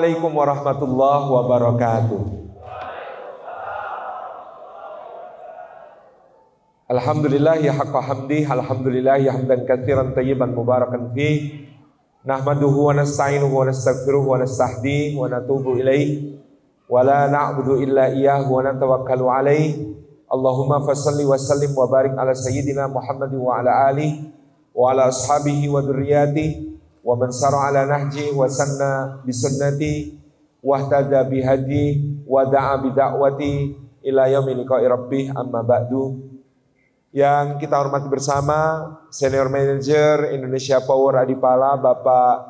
Assalamualaikum warahmatullahi wabarakatuh. Alhamdulillah ya haqqa hamdi, alhamdulillah ya hamdan katsiran tayyiban mubarakan fi. Nahmaduhu wa nasta'inuhu wa nastaghfiruhu wa nastahdi wa natubu ilaih. Wa la na'budu illa iyyah wa natawakkalu alaih. Allahumma fasalli wa sallim wa barik ala sayyidina Muhammad wa ala alihi wa ala ashabihi wa dhurriyyatihi wa man sara ala nahji wa sanna bi sunnati wahtada bi hadi wa da'a bi da'wati ila yaumil amma ba'du yang kita hormati bersama senior manager Indonesia Power Adipala Bapak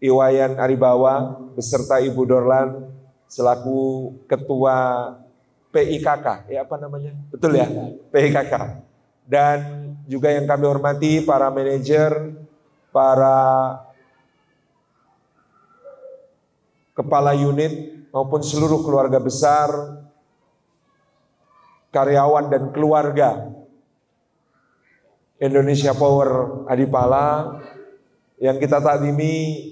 Iwayan Aribawa beserta Ibu Dorlan selaku ketua PIKK ya eh, apa namanya betul ya PIKK dan juga yang kami hormati para manajer para kepala unit maupun seluruh keluarga besar, karyawan dan keluarga Indonesia Power Adipala yang kita takdimi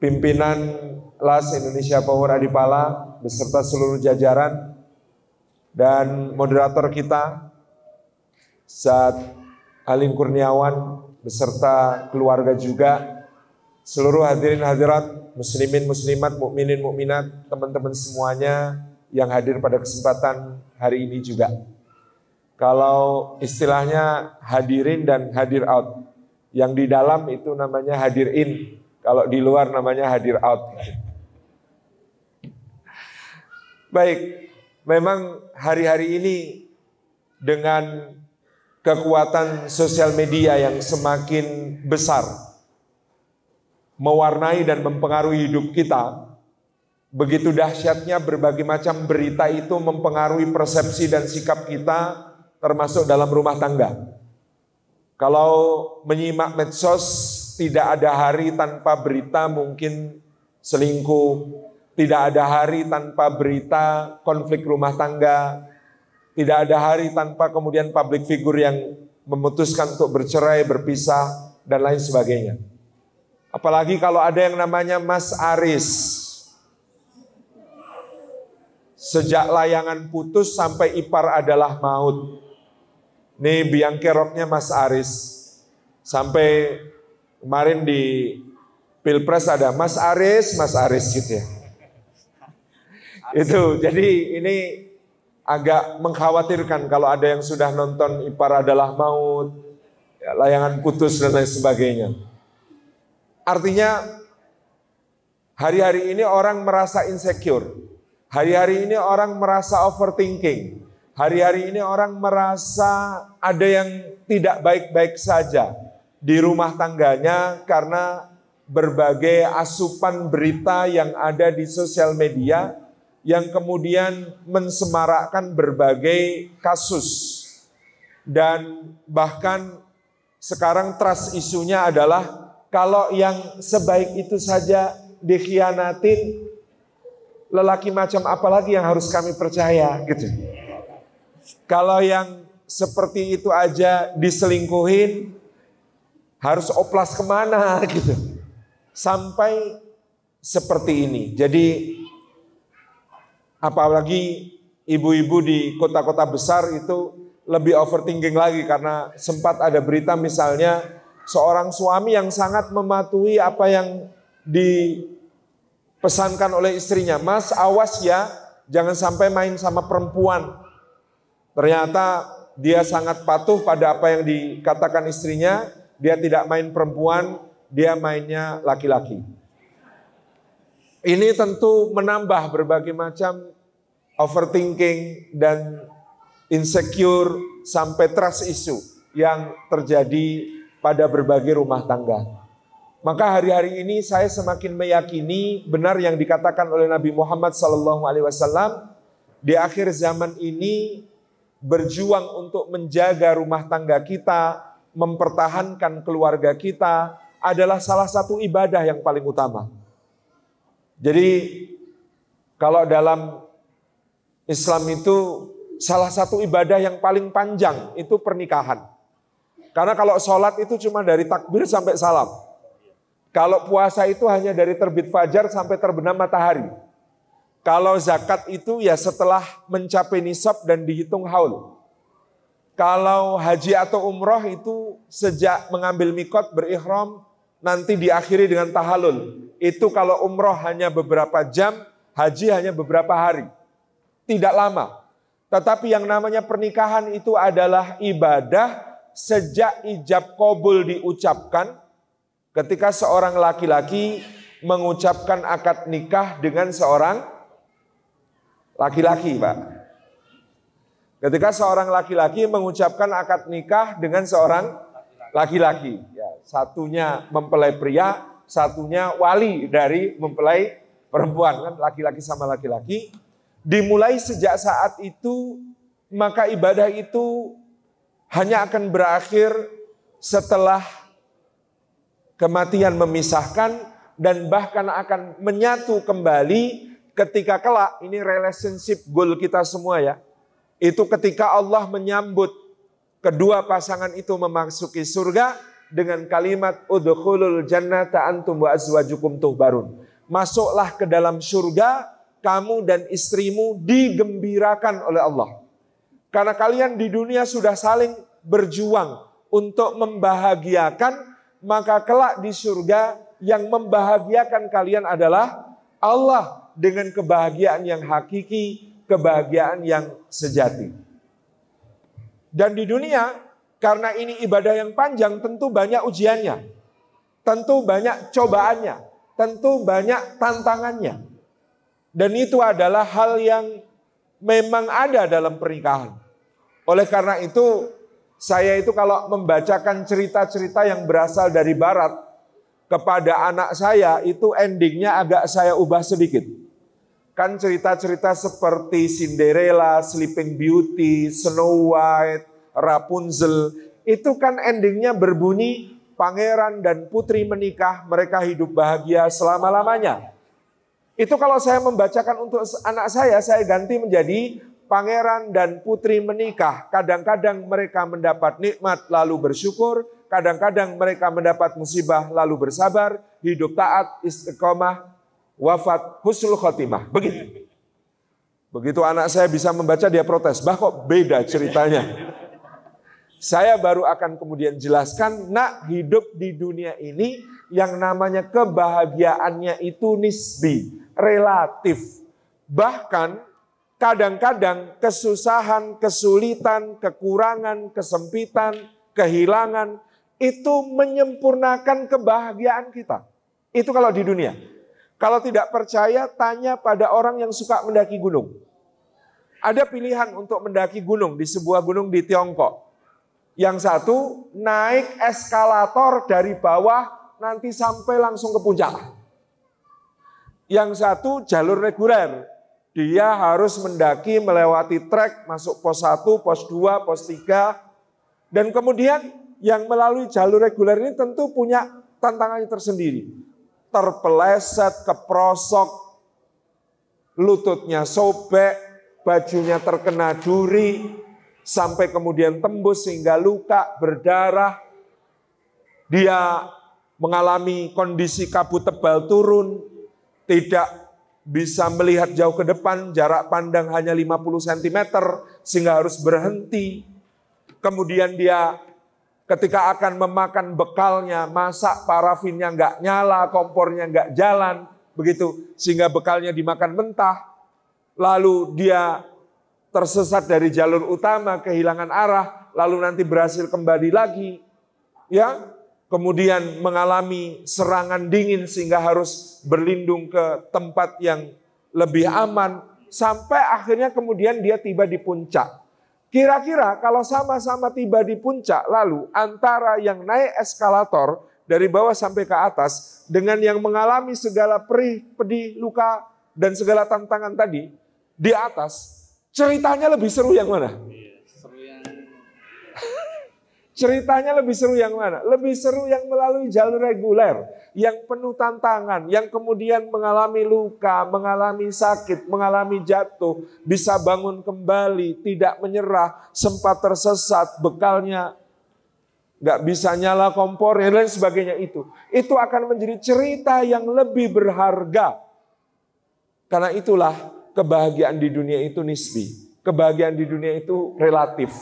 pimpinan LAS Indonesia Power Adipala beserta seluruh jajaran dan moderator kita saat Alin Kurniawan beserta keluarga juga Seluruh hadirin hadirat, muslimin muslimat, mukminin mukminat, teman-teman semuanya yang hadir pada kesempatan hari ini juga. Kalau istilahnya hadirin dan hadir out. Yang di dalam itu namanya hadir in, kalau di luar namanya hadir out. Baik, memang hari-hari ini dengan kekuatan sosial media yang semakin besar, mewarnai dan mempengaruhi hidup kita. Begitu dahsyatnya berbagai macam berita itu mempengaruhi persepsi dan sikap kita termasuk dalam rumah tangga. Kalau menyimak medsos tidak ada hari tanpa berita mungkin selingkuh, tidak ada hari tanpa berita konflik rumah tangga, tidak ada hari tanpa kemudian public figure yang memutuskan untuk bercerai, berpisah dan lain sebagainya. Apalagi kalau ada yang namanya Mas Aris. Sejak layangan putus sampai ipar adalah maut. Nih biang keroknya Mas Aris. Sampai kemarin di Pilpres ada Mas Aris, Mas Aris gitu ya. Itu jadi ini agak mengkhawatirkan kalau ada yang sudah nonton ipar adalah maut, ya, layangan putus dan lain sebagainya. Artinya hari-hari ini orang merasa insecure. Hari-hari ini orang merasa overthinking. Hari-hari ini orang merasa ada yang tidak baik-baik saja di rumah tangganya karena berbagai asupan berita yang ada di sosial media yang kemudian mensemarakkan berbagai kasus. Dan bahkan sekarang trust isunya adalah kalau yang sebaik itu saja dikhianatin lelaki macam apa lagi yang harus kami percaya gitu. Kalau yang seperti itu aja diselingkuhin harus oplas kemana gitu. Sampai seperti ini. Jadi apalagi ibu-ibu di kota-kota besar itu lebih overthinking lagi karena sempat ada berita misalnya seorang suami yang sangat mematuhi apa yang dipesankan oleh istrinya. Mas awas ya, jangan sampai main sama perempuan. Ternyata dia sangat patuh pada apa yang dikatakan istrinya, dia tidak main perempuan, dia mainnya laki-laki. Ini tentu menambah berbagai macam overthinking dan insecure sampai trust issue yang terjadi pada berbagai rumah tangga. Maka hari-hari ini saya semakin meyakini benar yang dikatakan oleh Nabi Muhammad SAW di akhir zaman ini berjuang untuk menjaga rumah tangga kita, mempertahankan keluarga kita adalah salah satu ibadah yang paling utama. Jadi kalau dalam Islam itu salah satu ibadah yang paling panjang itu pernikahan. Karena kalau sholat itu cuma dari takbir sampai salam. Kalau puasa itu hanya dari terbit fajar sampai terbenam matahari. Kalau zakat itu ya setelah mencapai nisab dan dihitung haul. Kalau haji atau umroh itu sejak mengambil mikot berikhram nanti diakhiri dengan tahalul. Itu kalau umroh hanya beberapa jam, haji hanya beberapa hari. Tidak lama. Tetapi yang namanya pernikahan itu adalah ibadah sejak ijab kobul diucapkan, ketika seorang laki-laki mengucapkan akad nikah dengan seorang laki-laki, Pak. Ketika seorang laki-laki mengucapkan akad nikah dengan seorang laki-laki, ya, satunya mempelai pria, satunya wali dari mempelai perempuan kan laki-laki sama laki-laki dimulai sejak saat itu maka ibadah itu hanya akan berakhir setelah kematian memisahkan dan bahkan akan menyatu kembali ketika kelak ini relationship goal kita semua ya. Itu ketika Allah menyambut kedua pasangan itu memasuki surga dengan kalimat udkhulul jannata antum wa azwajukum tuhbarun. Masuklah ke dalam surga kamu dan istrimu digembirakan oleh Allah. Karena kalian di dunia sudah saling berjuang untuk membahagiakan, maka kelak di surga yang membahagiakan kalian adalah Allah dengan kebahagiaan yang hakiki, kebahagiaan yang sejati. Dan di dunia, karena ini ibadah yang panjang, tentu banyak ujiannya, tentu banyak cobaannya, tentu banyak tantangannya, dan itu adalah hal yang memang ada dalam pernikahan. Oleh karena itu, saya itu kalau membacakan cerita-cerita yang berasal dari barat kepada anak saya itu endingnya agak saya ubah sedikit. Kan cerita-cerita seperti Cinderella, Sleeping Beauty, Snow White, Rapunzel, itu kan endingnya berbunyi pangeran dan putri menikah, mereka hidup bahagia selama-lamanya. Itu kalau saya membacakan untuk anak saya, saya ganti menjadi pangeran dan putri menikah. Kadang-kadang mereka mendapat nikmat lalu bersyukur, kadang-kadang mereka mendapat musibah lalu bersabar, hidup taat, istiqomah, wafat husnul khotimah. Begitu. Begitu anak saya bisa membaca dia protes. Bah kok beda ceritanya. Saya baru akan kemudian jelaskan, nak hidup di dunia ini yang namanya kebahagiaannya itu nisbi, relatif. Bahkan kadang-kadang kesusahan, kesulitan, kekurangan, kesempitan, kehilangan itu menyempurnakan kebahagiaan kita. Itu kalau di dunia. Kalau tidak percaya, tanya pada orang yang suka mendaki gunung. Ada pilihan untuk mendaki gunung di sebuah gunung di Tiongkok. Yang satu, naik eskalator dari bawah, nanti sampai langsung ke puncak. Yang satu, jalur reguler, dia harus mendaki melewati trek masuk pos 1, pos 2, pos 3 dan kemudian yang melalui jalur reguler ini tentu punya tantangannya tersendiri. Terpeleset, keprosok, lututnya sobek, bajunya terkena duri, sampai kemudian tembus sehingga luka, berdarah. Dia mengalami kondisi kabut tebal turun, tidak bisa melihat jauh ke depan, jarak pandang hanya 50 cm, sehingga harus berhenti. Kemudian dia ketika akan memakan bekalnya, masak parafinnya nggak nyala, kompornya nggak jalan, begitu. Sehingga bekalnya dimakan mentah, lalu dia tersesat dari jalur utama, kehilangan arah, lalu nanti berhasil kembali lagi. Ya, kemudian mengalami serangan dingin sehingga harus berlindung ke tempat yang lebih aman sampai akhirnya kemudian dia tiba di puncak. Kira-kira kalau sama-sama tiba di puncak lalu antara yang naik eskalator dari bawah sampai ke atas dengan yang mengalami segala perih, pedih, luka dan segala tantangan tadi di atas, ceritanya lebih seru yang mana? Ceritanya lebih seru yang mana? Lebih seru yang melalui jalur reguler, yang penuh tantangan, yang kemudian mengalami luka, mengalami sakit, mengalami jatuh, bisa bangun kembali, tidak menyerah, sempat tersesat, bekalnya nggak bisa nyala kompor, dan sebagainya itu. Itu akan menjadi cerita yang lebih berharga. Karena itulah kebahagiaan di dunia itu nisbi. Kebahagiaan di dunia itu relatif.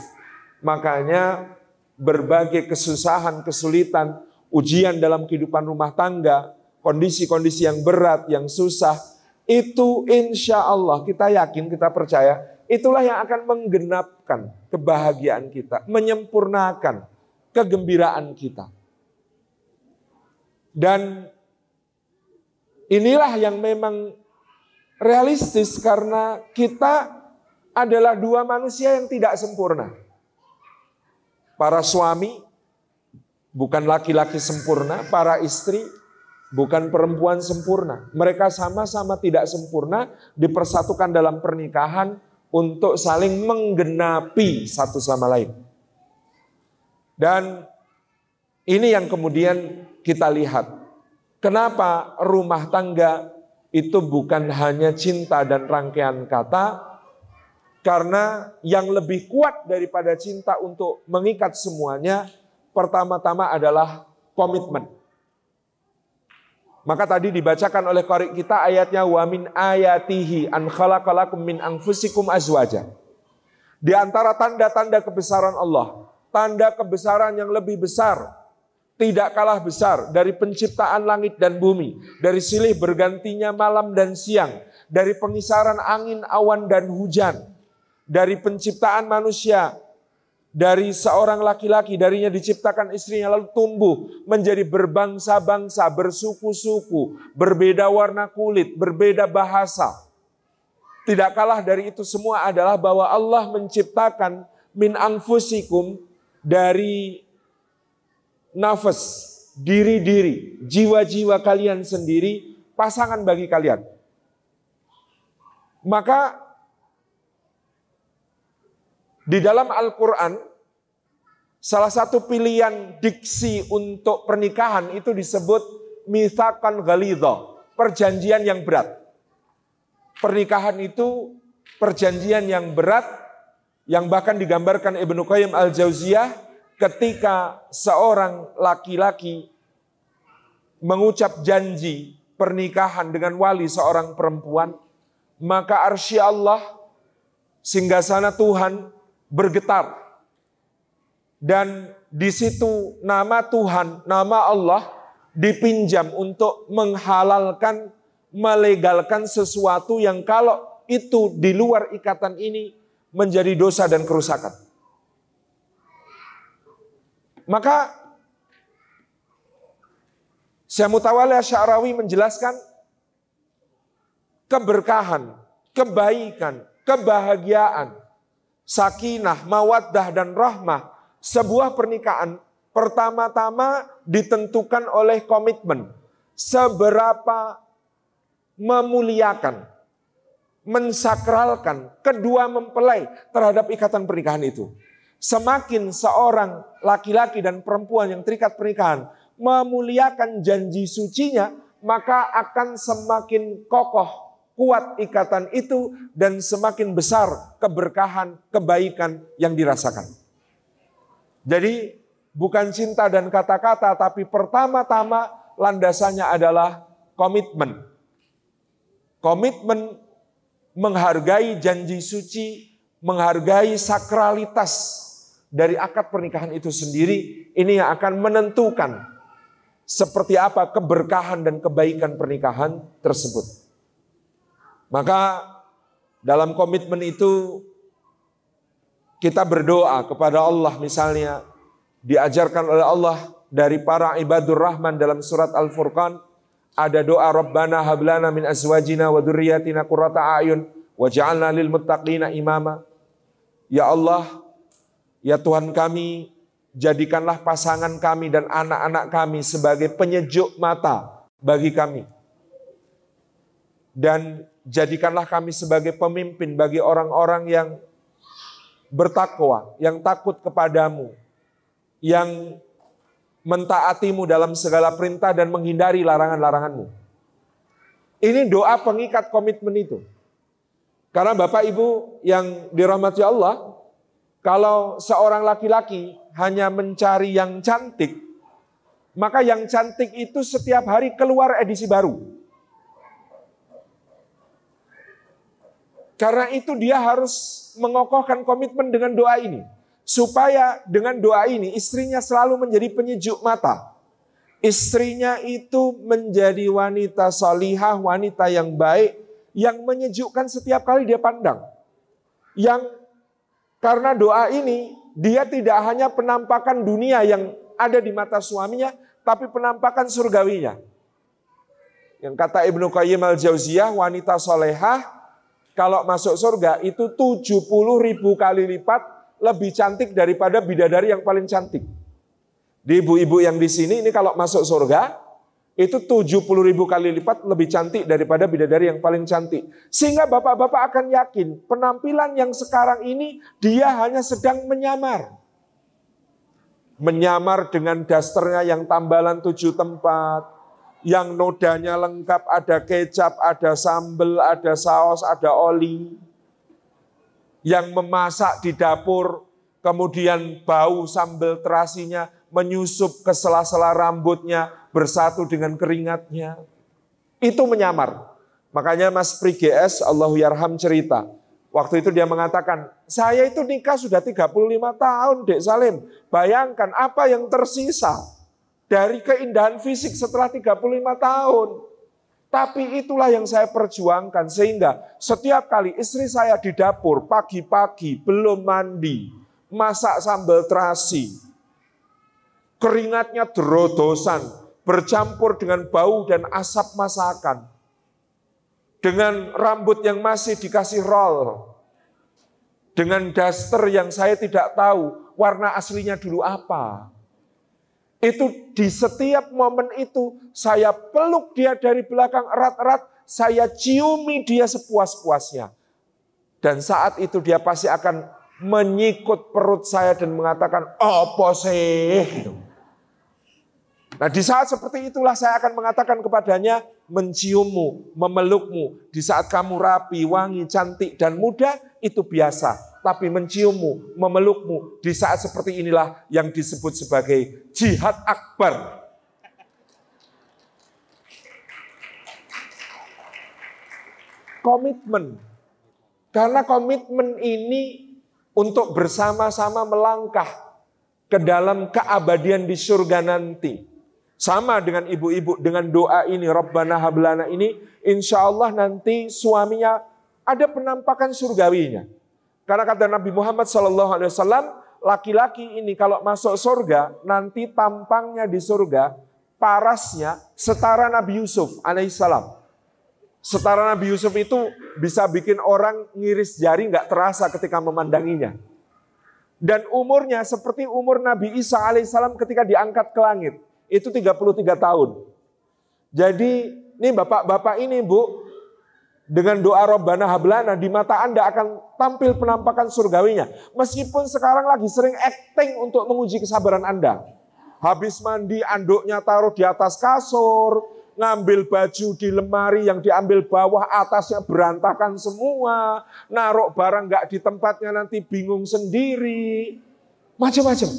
Makanya berbagai kesusahan, kesulitan, ujian dalam kehidupan rumah tangga, kondisi-kondisi yang berat, yang susah, itu insya Allah kita yakin, kita percaya, itulah yang akan menggenapkan kebahagiaan kita, menyempurnakan kegembiraan kita. Dan inilah yang memang realistis karena kita adalah dua manusia yang tidak sempurna. Para suami bukan laki-laki sempurna, para istri bukan perempuan sempurna. Mereka sama-sama tidak sempurna, dipersatukan dalam pernikahan untuk saling menggenapi satu sama lain. Dan ini yang kemudian kita lihat. Kenapa rumah tangga itu bukan hanya cinta dan rangkaian kata, karena yang lebih kuat daripada cinta untuk mengikat semuanya, pertama-tama adalah komitmen. Maka tadi dibacakan oleh korik kita ayatnya wa min ayatihi an khalaqalakum min anfusikum azwaja. Di antara tanda-tanda kebesaran Allah, tanda kebesaran yang lebih besar, tidak kalah besar dari penciptaan langit dan bumi, dari silih bergantinya malam dan siang, dari pengisaran angin, awan, dan hujan, dari penciptaan manusia, dari seorang laki-laki, darinya diciptakan istrinya lalu tumbuh menjadi berbangsa-bangsa, bersuku-suku, berbeda warna kulit, berbeda bahasa. Tidak kalah dari itu semua adalah bahwa Allah menciptakan min anfusikum dari nafas, diri-diri, jiwa-jiwa kalian sendiri, pasangan bagi kalian. Maka di dalam Al-Quran, salah satu pilihan diksi untuk pernikahan itu disebut mithakan galido, perjanjian yang berat. Pernikahan itu perjanjian yang berat, yang bahkan digambarkan Ibnu Qayyim Al-Jauziyah ketika seorang laki-laki mengucap janji pernikahan dengan wali seorang perempuan, maka arsy Allah, singgasana Tuhan, bergetar. Dan di situ nama Tuhan, nama Allah dipinjam untuk menghalalkan, melegalkan sesuatu yang kalau itu di luar ikatan ini menjadi dosa dan kerusakan. Maka Syamutawali Asyarawi menjelaskan keberkahan, kebaikan, kebahagiaan sakinah, mawaddah, dan rahmah. Sebuah pernikahan pertama-tama ditentukan oleh komitmen. Seberapa memuliakan, mensakralkan, kedua mempelai terhadap ikatan pernikahan itu. Semakin seorang laki-laki dan perempuan yang terikat pernikahan memuliakan janji sucinya, maka akan semakin kokoh kuat ikatan itu dan semakin besar keberkahan, kebaikan yang dirasakan. Jadi bukan cinta dan kata-kata tapi pertama-tama landasannya adalah komitmen. Komitmen menghargai janji suci, menghargai sakralitas dari akad pernikahan itu sendiri ini yang akan menentukan seperti apa keberkahan dan kebaikan pernikahan tersebut. Maka dalam komitmen itu kita berdoa kepada Allah misalnya diajarkan oleh Allah dari para ibadur rahman dalam surat Al-Furqan ada doa Rabbana hablana min azwajina wa dzurriyyatina qurrata a'yun waj'alna lil muttaqina imama. Ya Allah, ya Tuhan kami, jadikanlah pasangan kami dan anak-anak kami sebagai penyejuk mata bagi kami. Dan Jadikanlah kami sebagai pemimpin bagi orang-orang yang bertakwa, yang takut kepadamu, yang mentaatimu dalam segala perintah dan menghindari larangan-laranganmu. Ini doa pengikat komitmen itu. Karena Bapak Ibu yang dirahmati Allah, kalau seorang laki-laki hanya mencari yang cantik, maka yang cantik itu setiap hari keluar edisi baru. Karena itu dia harus mengokohkan komitmen dengan doa ini. Supaya dengan doa ini istrinya selalu menjadi penyejuk mata. Istrinya itu menjadi wanita solihah, wanita yang baik, yang menyejukkan setiap kali dia pandang. Yang karena doa ini dia tidak hanya penampakan dunia yang ada di mata suaminya, tapi penampakan surgawinya. Yang kata Ibnu Qayyim al-Jauziyah, wanita solehah kalau masuk surga itu 70 ribu kali lipat lebih cantik daripada bidadari yang paling cantik. Di ibu-ibu yang di sini ini kalau masuk surga itu 70 ribu kali lipat lebih cantik daripada bidadari yang paling cantik. Sehingga bapak-bapak akan yakin penampilan yang sekarang ini dia hanya sedang menyamar. Menyamar dengan dasternya yang tambalan tujuh tempat, yang nodanya lengkap, ada kecap, ada sambal, ada saus, ada oli. Yang memasak di dapur, kemudian bau sambal terasinya menyusup ke sela-sela rambutnya bersatu dengan keringatnya. Itu menyamar. Makanya Mas Pri GS Allahu Yarham cerita. Waktu itu dia mengatakan, saya itu nikah sudah 35 tahun Dek Salim. Bayangkan apa yang tersisa dari keindahan fisik setelah 35 tahun. Tapi itulah yang saya perjuangkan sehingga setiap kali istri saya di dapur pagi-pagi belum mandi, masak sambal terasi, keringatnya derodosan, bercampur dengan bau dan asap masakan, dengan rambut yang masih dikasih roll, dengan daster yang saya tidak tahu warna aslinya dulu apa. Itu di setiap momen itu saya peluk dia dari belakang erat-erat, saya ciumi dia sepuas-puasnya. Dan saat itu dia pasti akan menyikut perut saya dan mengatakan, Oh sih? Gitu. Nah di saat seperti itulah saya akan mengatakan kepadanya, menciummu, memelukmu. Di saat kamu rapi, wangi, cantik, dan muda, itu biasa tapi menciummu, memelukmu. Di saat seperti inilah yang disebut sebagai jihad akbar. Komitmen. Karena komitmen ini untuk bersama-sama melangkah ke dalam keabadian di surga nanti. Sama dengan ibu-ibu dengan doa ini, Rabbana hablana ini, insya Allah nanti suaminya ada penampakan surgawinya. Karena kata Nabi Muhammad Alaihi Wasallam, laki-laki ini kalau masuk surga, nanti tampangnya di surga, parasnya setara Nabi Yusuf alaihissalam. Setara Nabi Yusuf itu bisa bikin orang ngiris jari nggak terasa ketika memandanginya. Dan umurnya seperti umur Nabi Isa alaihissalam ketika diangkat ke langit. Itu 33 tahun. Jadi ini bapak-bapak ini bu, dengan doa Rabbana Hablana di mata Anda akan tampil penampakan surgawinya. Meskipun sekarang lagi sering acting untuk menguji kesabaran Anda. Habis mandi anduknya taruh di atas kasur, ngambil baju di lemari yang diambil bawah atasnya berantakan semua, Naruh barang gak di tempatnya nanti bingung sendiri, macam-macam.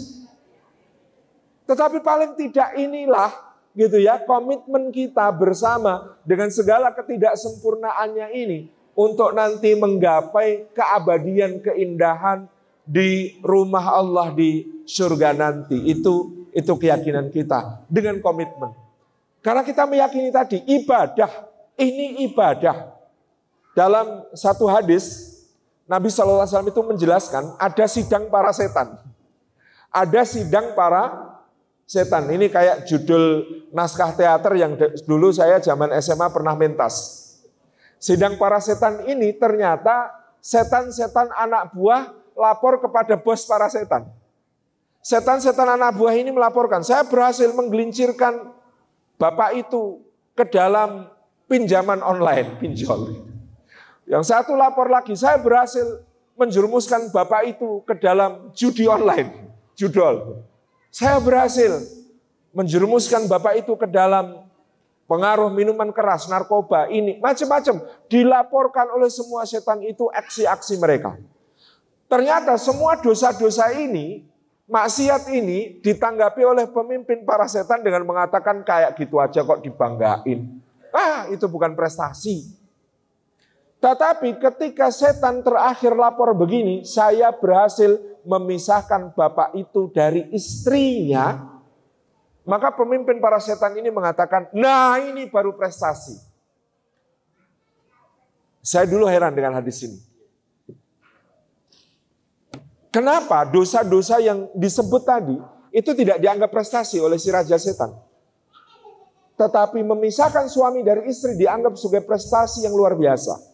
Tetapi paling tidak inilah gitu ya, komitmen kita bersama dengan segala ketidaksempurnaannya ini untuk nanti menggapai keabadian keindahan di rumah Allah di surga nanti. Itu itu keyakinan kita dengan komitmen. Karena kita meyakini tadi ibadah ini ibadah. Dalam satu hadis Nabi Shallallahu Alaihi Wasallam itu menjelaskan ada sidang para setan, ada sidang para setan. Ini kayak judul naskah teater yang dulu saya zaman SMA pernah mentas. Sidang para setan ini ternyata setan-setan anak buah lapor kepada bos para setan. Setan-setan anak buah ini melaporkan, saya berhasil menggelincirkan bapak itu ke dalam pinjaman online, pinjol. Yang satu lapor lagi, saya berhasil menjerumuskan bapak itu ke dalam judi online, judol. Saya berhasil menjerumuskan bapak itu ke dalam pengaruh minuman keras, narkoba, ini macam-macam. Dilaporkan oleh semua setan itu aksi-aksi mereka. Ternyata semua dosa-dosa ini, maksiat ini ditanggapi oleh pemimpin para setan dengan mengatakan kayak gitu aja kok dibanggain. Ah, itu bukan prestasi. Tetapi ketika setan terakhir lapor begini, saya berhasil memisahkan bapak itu dari istrinya, maka pemimpin para setan ini mengatakan, nah ini baru prestasi. Saya dulu heran dengan hadis ini. Kenapa dosa-dosa yang disebut tadi itu tidak dianggap prestasi oleh si raja setan? Tetapi memisahkan suami dari istri dianggap sebagai prestasi yang luar biasa.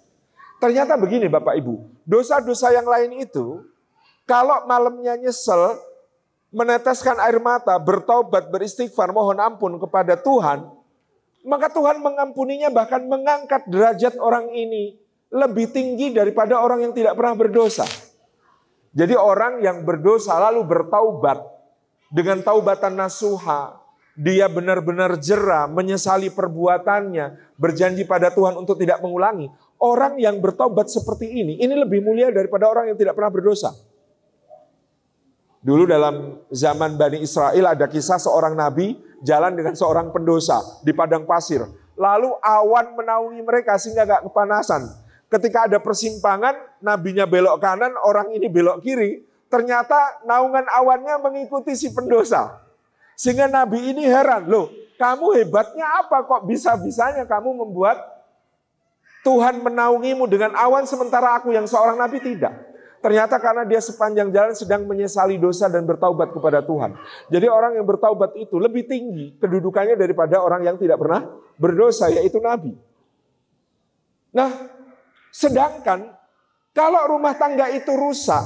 Ternyata iya. begini Bapak Ibu, dosa-dosa yang lain itu kalau malamnya nyesel, meneteskan air mata, bertaubat, beristighfar, mohon ampun kepada Tuhan, maka Tuhan mengampuninya bahkan mengangkat derajat orang ini lebih tinggi daripada orang yang tidak pernah berdosa. Jadi orang yang berdosa lalu bertaubat dengan taubatan nasuha, dia benar-benar jera, menyesali perbuatannya, berjanji pada Tuhan untuk tidak mengulangi orang yang bertobat seperti ini, ini lebih mulia daripada orang yang tidak pernah berdosa. Dulu dalam zaman Bani Israel ada kisah seorang nabi jalan dengan seorang pendosa di padang pasir. Lalu awan menaungi mereka sehingga gak kepanasan. Ketika ada persimpangan, nabinya belok kanan, orang ini belok kiri. Ternyata naungan awannya mengikuti si pendosa. Sehingga nabi ini heran, loh kamu hebatnya apa kok bisa-bisanya kamu membuat Tuhan menaungimu dengan awan sementara aku yang seorang nabi tidak. Ternyata karena dia sepanjang jalan sedang menyesali dosa dan bertaubat kepada Tuhan. Jadi orang yang bertaubat itu lebih tinggi kedudukannya daripada orang yang tidak pernah berdosa yaitu nabi. Nah, sedangkan kalau rumah tangga itu rusak,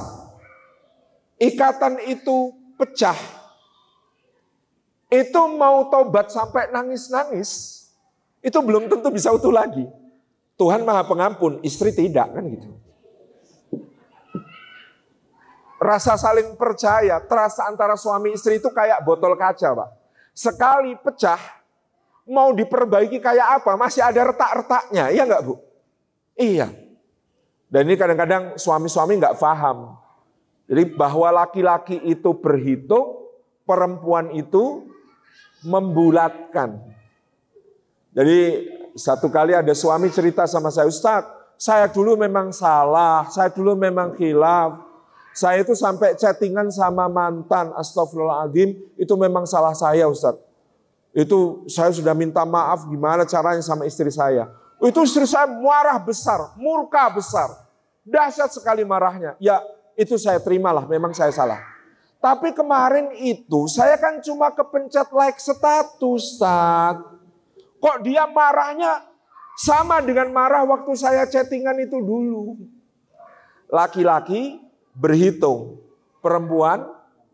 ikatan itu pecah, itu mau tobat sampai nangis-nangis, itu belum tentu bisa utuh lagi. Tuhan maha pengampun, istri tidak kan gitu. Rasa saling percaya, terasa antara suami istri itu kayak botol kaca Pak. Sekali pecah, mau diperbaiki kayak apa, masih ada retak-retaknya, iya nggak Bu? Iya. Dan ini kadang-kadang suami-suami nggak paham. Jadi bahwa laki-laki itu berhitung, perempuan itu membulatkan. Jadi satu kali ada suami cerita sama saya, Ustadz, saya dulu memang salah, saya dulu memang hilaf, Saya itu sampai chattingan sama mantan, astagfirullahaladzim, itu memang salah saya Ustadz. Itu saya sudah minta maaf gimana caranya sama istri saya. Itu istri saya marah besar, murka besar. Dahsyat sekali marahnya. Ya itu saya terimalah, memang saya salah. Tapi kemarin itu saya kan cuma kepencet like status, Ustaz. Kok dia marahnya sama dengan marah waktu saya chattingan itu dulu. Laki-laki berhitung, perempuan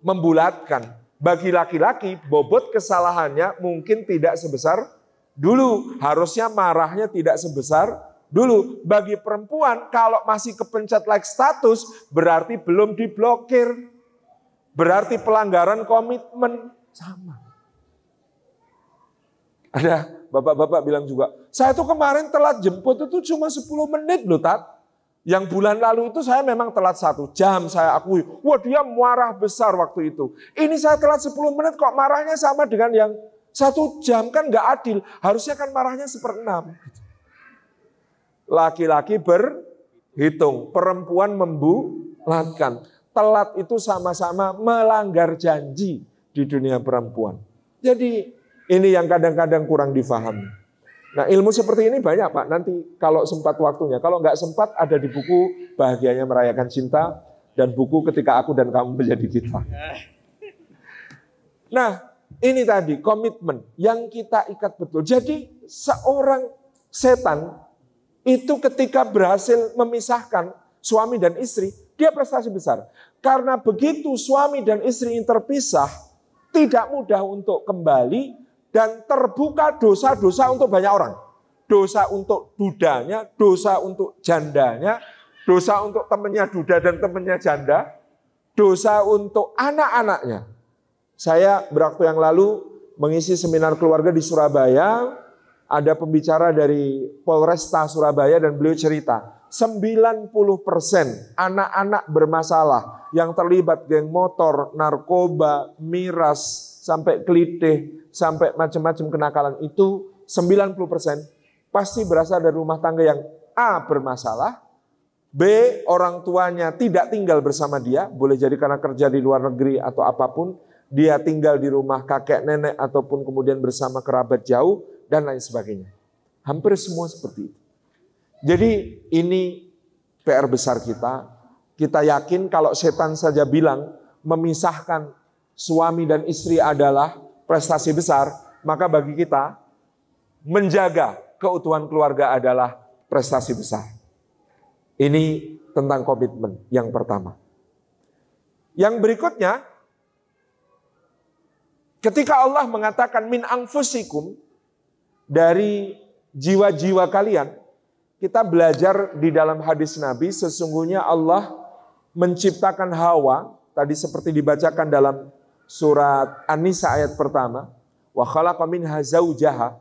membulatkan. Bagi laki-laki, bobot kesalahannya mungkin tidak sebesar dulu. Harusnya marahnya tidak sebesar dulu. Bagi perempuan, kalau masih kepencet like status, berarti belum diblokir. Berarti pelanggaran komitmen sama. Ada bapak-bapak bilang juga, saya tuh kemarin telat jemput itu cuma 10 menit loh Tat. Yang bulan lalu itu saya memang telat satu jam saya akui. Wah dia marah besar waktu itu. Ini saya telat 10 menit kok marahnya sama dengan yang satu jam kan gak adil. Harusnya kan marahnya seperenam. Laki-laki berhitung, perempuan membulatkan. Telat itu sama-sama melanggar janji di dunia perempuan. Jadi ini yang kadang-kadang kurang difahami. Nah ilmu seperti ini banyak Pak, nanti kalau sempat waktunya. Kalau nggak sempat ada di buku Bahagianya Merayakan Cinta dan buku Ketika Aku dan Kamu Menjadi Kita. Nah ini tadi komitmen yang kita ikat betul. Jadi seorang setan itu ketika berhasil memisahkan suami dan istri, dia prestasi besar. Karena begitu suami dan istri terpisah, tidak mudah untuk kembali dan terbuka dosa-dosa untuk banyak orang. Dosa untuk dudanya, dosa untuk jandanya, dosa untuk temennya duda dan temennya janda, dosa untuk anak-anaknya. Saya beraktu yang lalu mengisi seminar keluarga di Surabaya, ada pembicara dari Polresta Surabaya dan beliau cerita, 90% anak-anak bermasalah yang terlibat geng motor, narkoba, miras, sampai kelitih, sampai macam-macam kenakalan itu 90% pasti berasal dari rumah tangga yang A bermasalah, B orang tuanya tidak tinggal bersama dia, boleh jadi karena kerja di luar negeri atau apapun, dia tinggal di rumah kakek nenek ataupun kemudian bersama kerabat jauh dan lain sebagainya. Hampir semua seperti itu. Jadi ini PR besar kita. Kita yakin kalau setan saja bilang memisahkan suami dan istri adalah prestasi besar, maka bagi kita menjaga keutuhan keluarga adalah prestasi besar. Ini tentang komitmen yang pertama. Yang berikutnya, ketika Allah mengatakan min angfusikum dari jiwa-jiwa kalian, kita belajar di dalam hadis Nabi sesungguhnya Allah menciptakan hawa tadi seperti dibacakan dalam surat An-Nisa ayat pertama, wa khalaqa minha zaujaha.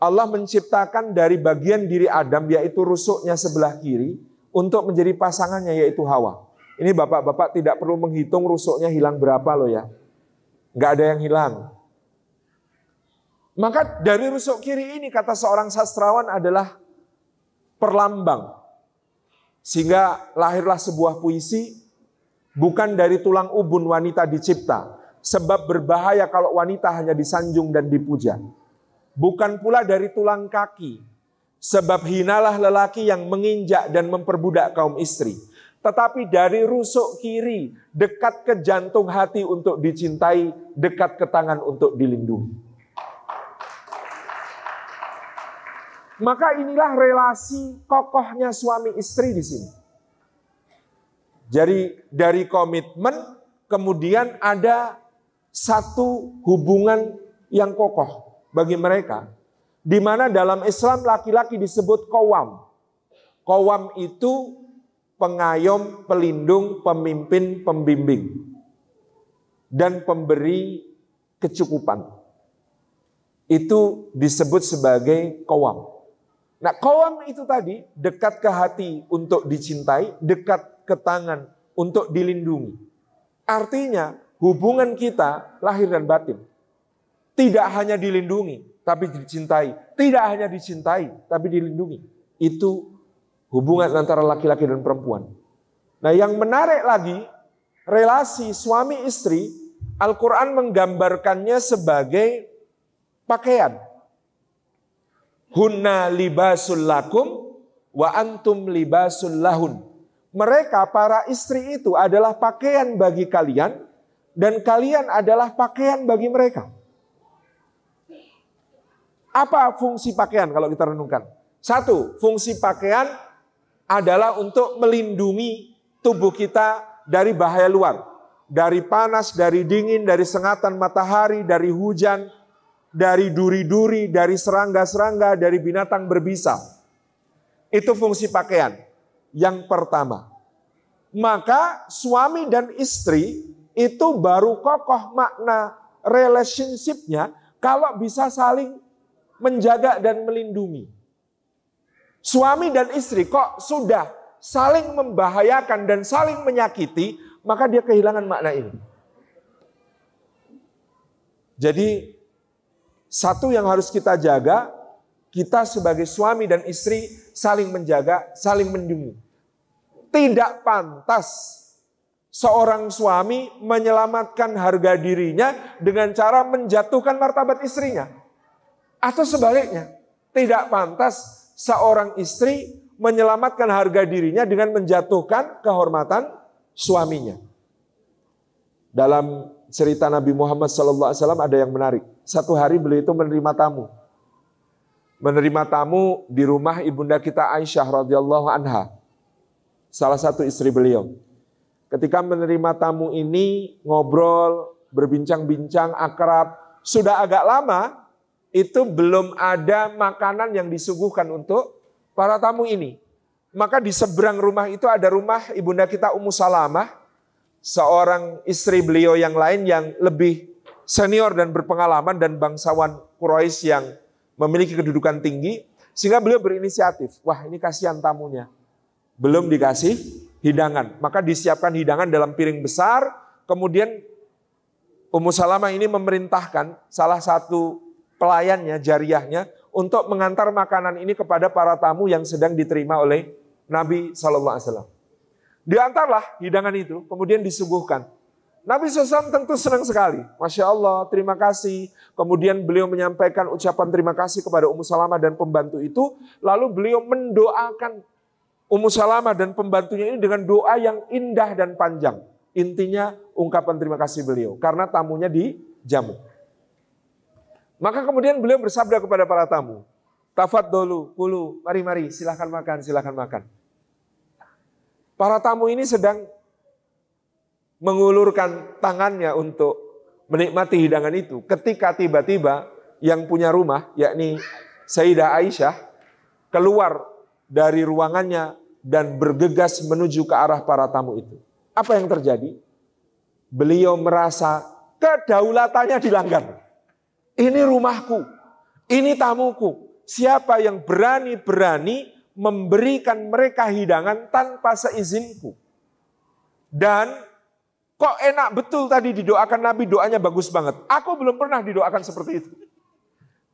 Allah menciptakan dari bagian diri Adam yaitu rusuknya sebelah kiri untuk menjadi pasangannya yaitu Hawa. Ini bapak-bapak tidak perlu menghitung rusuknya hilang berapa loh ya. Nggak ada yang hilang. Maka dari rusuk kiri ini kata seorang sastrawan adalah perlambang. Sehingga lahirlah sebuah puisi bukan dari tulang ubun wanita dicipta, Sebab berbahaya kalau wanita hanya disanjung dan dipuja. Bukan pula dari tulang kaki. Sebab hinalah lelaki yang menginjak dan memperbudak kaum istri. Tetapi dari rusuk kiri, dekat ke jantung hati untuk dicintai, dekat ke tangan untuk dilindungi. Maka inilah relasi kokohnya suami istri di sini. Jadi dari komitmen kemudian ada satu hubungan yang kokoh bagi mereka. Di mana dalam Islam laki-laki disebut kowam. Kowam itu pengayom, pelindung, pemimpin, pembimbing. Dan pemberi kecukupan. Itu disebut sebagai kowam. Nah kowam itu tadi dekat ke hati untuk dicintai, dekat ke tangan untuk dilindungi. Artinya hubungan kita lahir dan batin tidak hanya dilindungi tapi dicintai, tidak hanya dicintai tapi dilindungi. Itu hubungan antara laki-laki dan perempuan. Nah, yang menarik lagi relasi suami istri, Al-Qur'an menggambarkannya sebagai pakaian. Hunna libasul lakum wa antum libasul lahun. Mereka para istri itu adalah pakaian bagi kalian dan kalian adalah pakaian bagi mereka. Apa fungsi pakaian kalau kita renungkan? Satu, fungsi pakaian adalah untuk melindungi tubuh kita dari bahaya luar. Dari panas, dari dingin, dari sengatan matahari, dari hujan, dari duri-duri, dari serangga-serangga, dari binatang berbisa. Itu fungsi pakaian. Yang pertama, maka suami dan istri itu baru kokoh makna relationshipnya kalau bisa saling menjaga dan melindungi. Suami dan istri kok sudah saling membahayakan dan saling menyakiti, maka dia kehilangan makna ini. Jadi satu yang harus kita jaga, kita sebagai suami dan istri saling menjaga, saling melindungi Tidak pantas seorang suami menyelamatkan harga dirinya dengan cara menjatuhkan martabat istrinya. Atau sebaliknya, tidak pantas seorang istri menyelamatkan harga dirinya dengan menjatuhkan kehormatan suaminya. Dalam cerita Nabi Muhammad SAW ada yang menarik. Satu hari beliau itu menerima tamu. Menerima tamu di rumah ibunda kita Aisyah radhiyallahu anha. Salah satu istri beliau. Ketika menerima tamu ini, ngobrol, berbincang-bincang, akrab, sudah agak lama, itu belum ada makanan yang disuguhkan untuk para tamu ini. Maka di seberang rumah itu ada rumah ibunda kita Ummu Salamah, seorang istri beliau yang lain yang lebih senior dan berpengalaman dan bangsawan Quraisy yang memiliki kedudukan tinggi, sehingga beliau berinisiatif. Wah ini kasihan tamunya, belum dikasih hidangan. Maka disiapkan hidangan dalam piring besar, kemudian Ummu Salamah ini memerintahkan salah satu pelayannya, jariahnya, untuk mengantar makanan ini kepada para tamu yang sedang diterima oleh Nabi Shallallahu Alaihi Wasallam. Diantarlah hidangan itu, kemudian disuguhkan. Nabi SAW tentu senang sekali. Masya Allah, terima kasih. Kemudian beliau menyampaikan ucapan terima kasih kepada Ummu Salamah dan pembantu itu. Lalu beliau mendoakan Ummu Salamah dan pembantunya ini dengan doa yang indah dan panjang. Intinya ungkapan terima kasih beliau karena tamunya dijamu. Maka kemudian beliau bersabda kepada para tamu, tafat dulu, kulu, mari mari, silahkan makan, silahkan makan. Para tamu ini sedang mengulurkan tangannya untuk menikmati hidangan itu. Ketika tiba-tiba yang punya rumah, yakni Sayyidah Aisyah, keluar dari ruangannya dan bergegas menuju ke arah para tamu itu. Apa yang terjadi? Beliau merasa kedaulatannya dilanggar. Ini rumahku, ini tamuku. Siapa yang berani-berani memberikan mereka hidangan tanpa seizinku? Dan kok enak betul tadi didoakan Nabi, doanya bagus banget. Aku belum pernah didoakan seperti itu.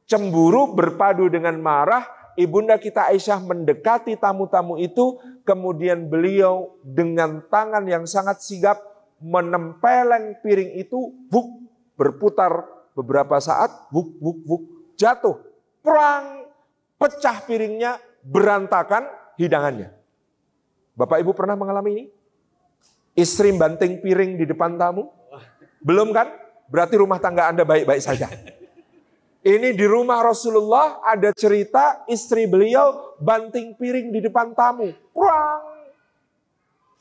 Cemburu berpadu dengan marah ibunda kita Aisyah mendekati tamu-tamu itu, kemudian beliau dengan tangan yang sangat sigap menempeleng piring itu, buk, berputar beberapa saat, buk, buk, buk, jatuh, perang, pecah piringnya, berantakan hidangannya. Bapak Ibu pernah mengalami ini? Istri banting piring di depan tamu? Belum kan? Berarti rumah tangga Anda baik-baik saja. Ini di rumah Rasulullah ada cerita istri beliau banting piring di depan tamu. Prang.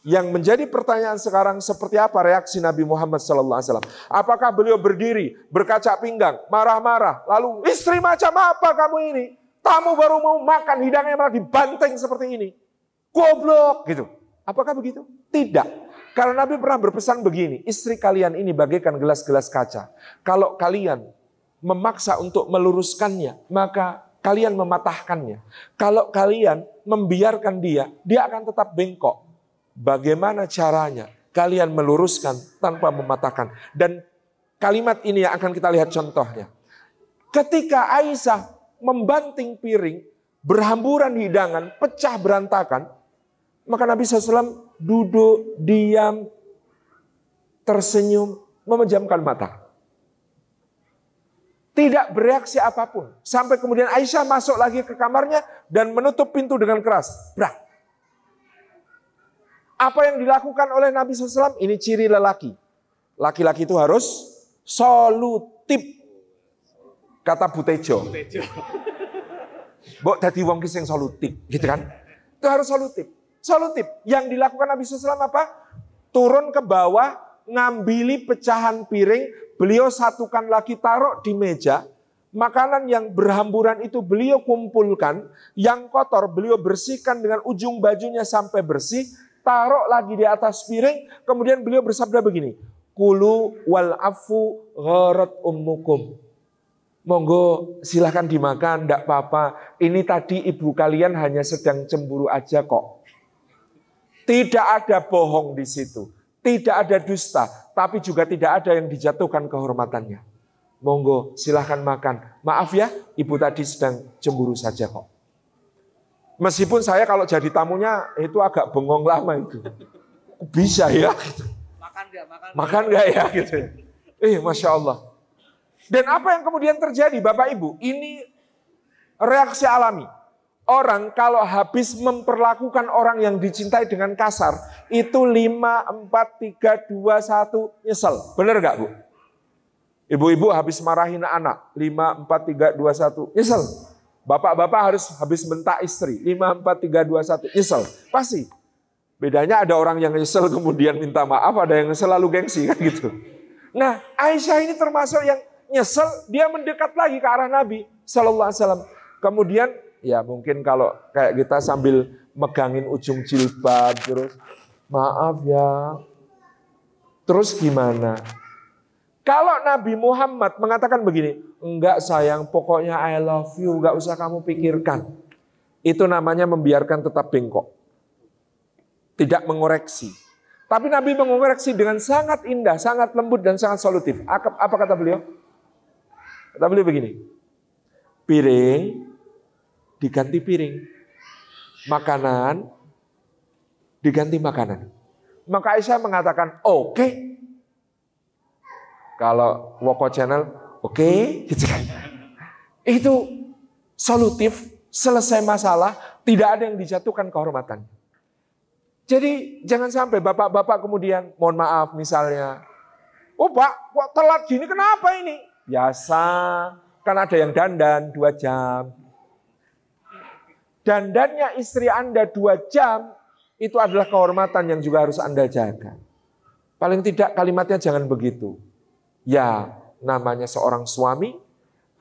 Yang menjadi pertanyaan sekarang seperti apa reaksi Nabi Muhammad SAW? Apakah beliau berdiri, berkaca pinggang, marah-marah, lalu istri macam apa kamu ini? Tamu baru mau makan hidangnya malah dibanting seperti ini. Goblok gitu. Apakah begitu? Tidak. Karena Nabi pernah berpesan begini, istri kalian ini bagaikan gelas-gelas kaca. Kalau kalian memaksa untuk meluruskannya, maka kalian mematahkannya. Kalau kalian membiarkan dia, dia akan tetap bengkok. Bagaimana caranya kalian meluruskan tanpa mematahkan? Dan kalimat ini yang akan kita lihat contohnya. Ketika Aisyah membanting piring, berhamburan hidangan, pecah berantakan, maka Nabi SAW duduk, diam, tersenyum, memejamkan mata. Tidak bereaksi apapun. Sampai kemudian Aisyah masuk lagi ke kamarnya dan menutup pintu dengan keras. Brak. Apa yang dilakukan oleh Nabi SAW? Ini ciri lelaki. Laki-laki itu harus solutif. Kata Butejo. Butejo. Bok tadi wong kiseng solutif, gitu kan? Itu harus solutif. Solutif. Yang dilakukan Nabi SAW apa? Turun ke bawah, ngambili pecahan piring, beliau satukan lagi taruh di meja. Makanan yang berhamburan itu beliau kumpulkan, yang kotor beliau bersihkan dengan ujung bajunya sampai bersih, taruh lagi di atas piring, kemudian beliau bersabda begini, Kulu wal afu gharat ummukum. Monggo silahkan dimakan, ndak apa-apa. Ini tadi ibu kalian hanya sedang cemburu aja kok. Tidak ada bohong di situ. Tidak ada dusta tapi juga tidak ada yang dijatuhkan kehormatannya. Monggo, silahkan makan. Maaf ya, ibu tadi sedang cemburu saja kok. Meskipun saya kalau jadi tamunya itu agak bengong lama itu. Bisa ya? Makan nggak? Makan, makan gak ya? Gitu. Eh, Masya Allah. Dan apa yang kemudian terjadi Bapak Ibu? Ini reaksi alami. Orang kalau habis memperlakukan orang yang dicintai dengan kasar, itu 5, 4, 3, 2, 1, nyesel. Bener gak Bu? Ibu-ibu habis marahin anak, 5, 4, 3, 2, 1, nyesel. Bapak-bapak harus habis bentak istri, 5, 4, 3, 2, 1, nyesel. Pasti. Bedanya ada orang yang nyesel kemudian minta maaf, ada yang selalu gengsi kan gitu. Nah Aisyah ini termasuk yang nyesel, dia mendekat lagi ke arah Nabi Sallallahu Alaihi Wasallam. Kemudian ya mungkin kalau kayak kita sambil megangin ujung jilbab terus maaf ya terus gimana kalau Nabi Muhammad mengatakan begini enggak sayang pokoknya I love you enggak usah kamu pikirkan itu namanya membiarkan tetap bengkok tidak mengoreksi tapi Nabi mengoreksi dengan sangat indah, sangat lembut dan sangat solutif. Apa kata beliau? Kata beliau begini. Piring diganti piring. Makanan diganti makanan. Maka Aisyah mengatakan, "Oke." Okay. Kalau Woko Channel, "Oke." Okay, gitu Itu solutif, selesai masalah, tidak ada yang dijatuhkan kehormatan. Jadi jangan sampai bapak-bapak kemudian, mohon maaf misalnya, oh pak kok telat gini kenapa ini? Biasa, kan ada yang dandan dua jam, dandannya istri Anda dua jam, itu adalah kehormatan yang juga harus Anda jaga. Paling tidak kalimatnya jangan begitu. Ya, namanya seorang suami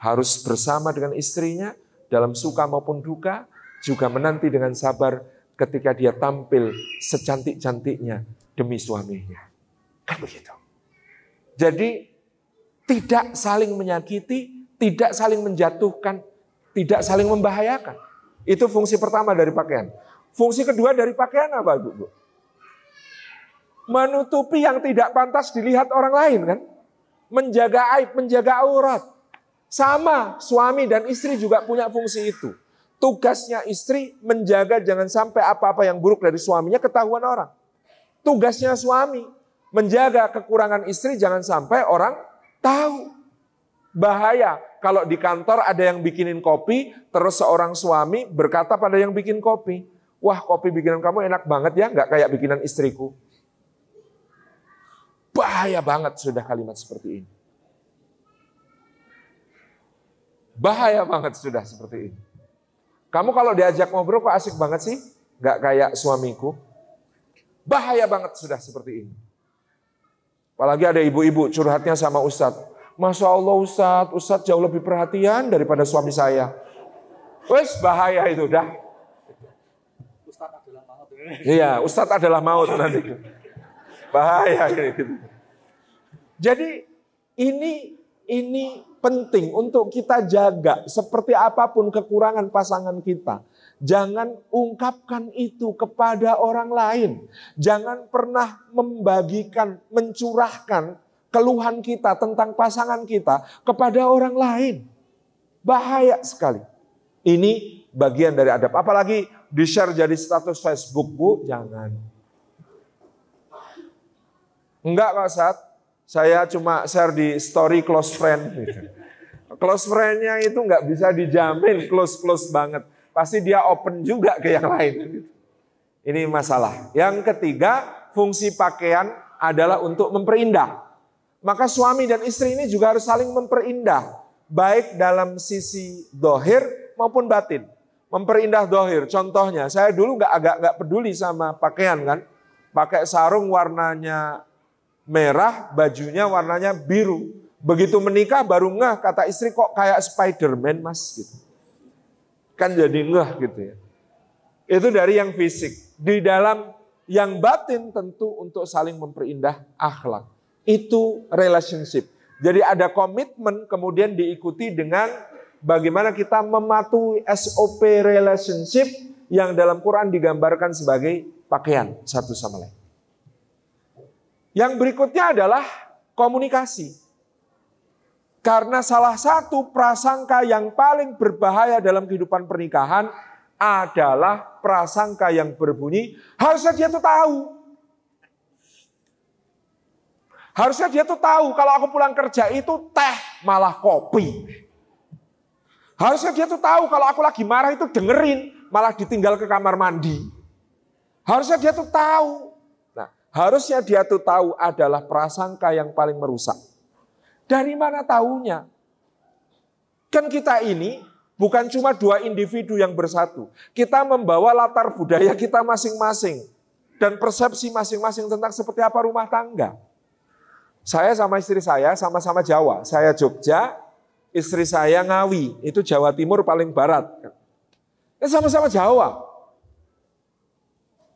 harus bersama dengan istrinya dalam suka maupun duka, juga menanti dengan sabar ketika dia tampil secantik-cantiknya demi suaminya. Kan begitu. Jadi tidak saling menyakiti, tidak saling menjatuhkan, tidak saling membahayakan. Itu fungsi pertama dari pakaian. Fungsi kedua dari pakaian apa, Bu? bu? Menutupi yang tidak pantas dilihat orang lain kan? Menjaga aib, menjaga aurat. Sama suami dan istri juga punya fungsi itu. Tugasnya istri menjaga jangan sampai apa-apa yang buruk dari suaminya ketahuan orang. Tugasnya suami menjaga kekurangan istri jangan sampai orang tahu. Bahaya kalau di kantor ada yang bikinin kopi, terus seorang suami berkata pada yang bikin kopi, wah kopi bikinan kamu enak banget ya, nggak kayak bikinan istriku. Bahaya banget sudah kalimat seperti ini. Bahaya banget sudah seperti ini. Kamu kalau diajak ngobrol kok asik banget sih? Gak kayak suamiku. Bahaya banget sudah seperti ini. Apalagi ada ibu-ibu curhatnya sama Ustadz. Masya Allah Ustaz, Ustaz jauh lebih perhatian daripada suami saya. Wes bahaya itu dah. Ustaz adalah maut. Iya, Ustaz adalah maut nanti. Bahaya ini. Jadi ini ini penting untuk kita jaga seperti apapun kekurangan pasangan kita. Jangan ungkapkan itu kepada orang lain. Jangan pernah membagikan, mencurahkan keluhan kita tentang pasangan kita kepada orang lain. Bahaya sekali. Ini bagian dari adab. Apalagi di-share jadi status Facebook, Bu, jangan. Enggak, Pak Sat. Saya cuma share di story close friend. Gitu. Close nya itu nggak bisa dijamin close-close banget. Pasti dia open juga ke yang lain. Ini masalah. Yang ketiga, fungsi pakaian adalah untuk memperindah. Maka suami dan istri ini juga harus saling memperindah. Baik dalam sisi dohir maupun batin. Memperindah dohir. Contohnya, saya dulu nggak agak nggak peduli sama pakaian kan. Pakai sarung warnanya merah, bajunya warnanya biru. Begitu menikah baru ngeh, kata istri kok kayak Spiderman mas gitu. Kan jadi ngeh gitu ya. Itu dari yang fisik. Di dalam yang batin tentu untuk saling memperindah akhlak. Itu relationship. Jadi ada komitmen kemudian diikuti dengan bagaimana kita mematuhi SOP relationship yang dalam Quran digambarkan sebagai pakaian satu sama lain. Yang berikutnya adalah komunikasi. Karena salah satu prasangka yang paling berbahaya dalam kehidupan pernikahan adalah prasangka yang berbunyi harusnya dia tuh tahu. Harusnya dia tuh tahu kalau aku pulang kerja itu teh malah kopi. Harusnya dia tuh tahu kalau aku lagi marah itu dengerin malah ditinggal ke kamar mandi. Harusnya dia tuh tahu. Nah, harusnya dia tuh tahu adalah prasangka yang paling merusak. Dari mana tahunya? Kan kita ini bukan cuma dua individu yang bersatu. Kita membawa latar budaya kita masing-masing dan persepsi masing-masing tentang seperti apa rumah tangga. Saya sama istri saya sama-sama Jawa. Saya Jogja, istri saya Ngawi. Itu Jawa Timur paling barat. Ya sama-sama Jawa.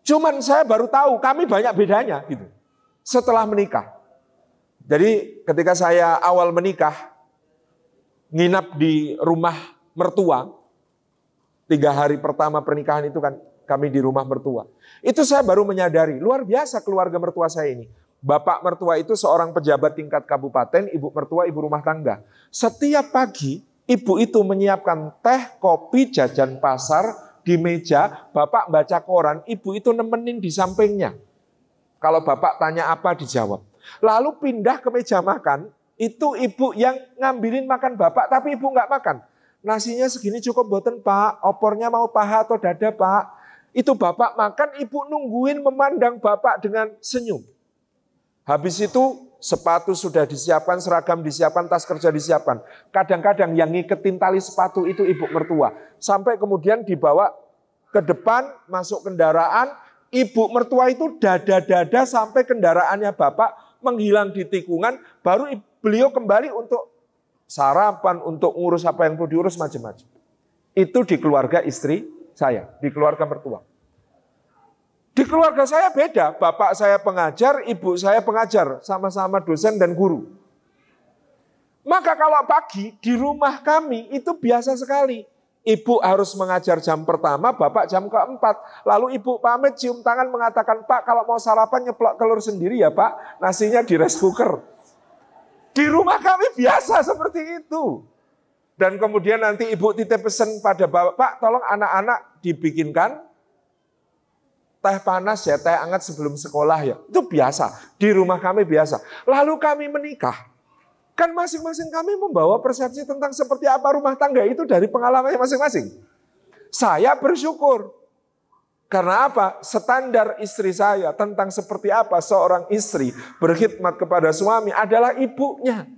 Cuman saya baru tahu kami banyak bedanya gitu. Setelah menikah. Jadi ketika saya awal menikah, nginap di rumah mertua, tiga hari pertama pernikahan itu kan kami di rumah mertua. Itu saya baru menyadari, luar biasa keluarga mertua saya ini. Bapak mertua itu seorang pejabat tingkat kabupaten, ibu mertua, ibu rumah tangga. Setiap pagi, ibu itu menyiapkan teh, kopi, jajan pasar di meja. Bapak baca koran, ibu itu nemenin di sampingnya. Kalau bapak tanya apa, dijawab. Lalu pindah ke meja makan, itu ibu yang ngambilin makan bapak, tapi ibu nggak makan. Nasinya segini cukup buatan pak, opornya mau paha atau dada pak. Itu bapak makan, ibu nungguin memandang bapak dengan senyum. Habis itu sepatu sudah disiapkan, seragam disiapkan, tas kerja disiapkan. Kadang-kadang yang ngiketin tali sepatu itu ibu mertua. Sampai kemudian dibawa ke depan, masuk kendaraan, ibu mertua itu dada-dada sampai kendaraannya bapak menghilang di tikungan, baru beliau kembali untuk sarapan, untuk ngurus apa yang perlu diurus, macam-macam. Itu di keluarga istri saya, di keluarga mertua. Di keluarga saya beda, bapak saya pengajar, ibu saya pengajar, sama-sama dosen dan guru. Maka kalau pagi di rumah kami itu biasa sekali. Ibu harus mengajar jam pertama, bapak jam keempat. Lalu ibu pamit cium tangan mengatakan, Pak kalau mau sarapan nyeplok telur sendiri ya Pak, nasinya di rice cooker. Di rumah kami biasa seperti itu. Dan kemudian nanti ibu titip pesan pada bapak, Pak tolong anak-anak dibikinkan teh panas ya, teh hangat sebelum sekolah ya. Itu biasa, di rumah kami biasa. Lalu kami menikah. Kan masing-masing kami membawa persepsi tentang seperti apa rumah tangga itu dari pengalamannya masing-masing. Saya bersyukur. Karena apa? Standar istri saya tentang seperti apa seorang istri berkhidmat kepada suami adalah ibunya.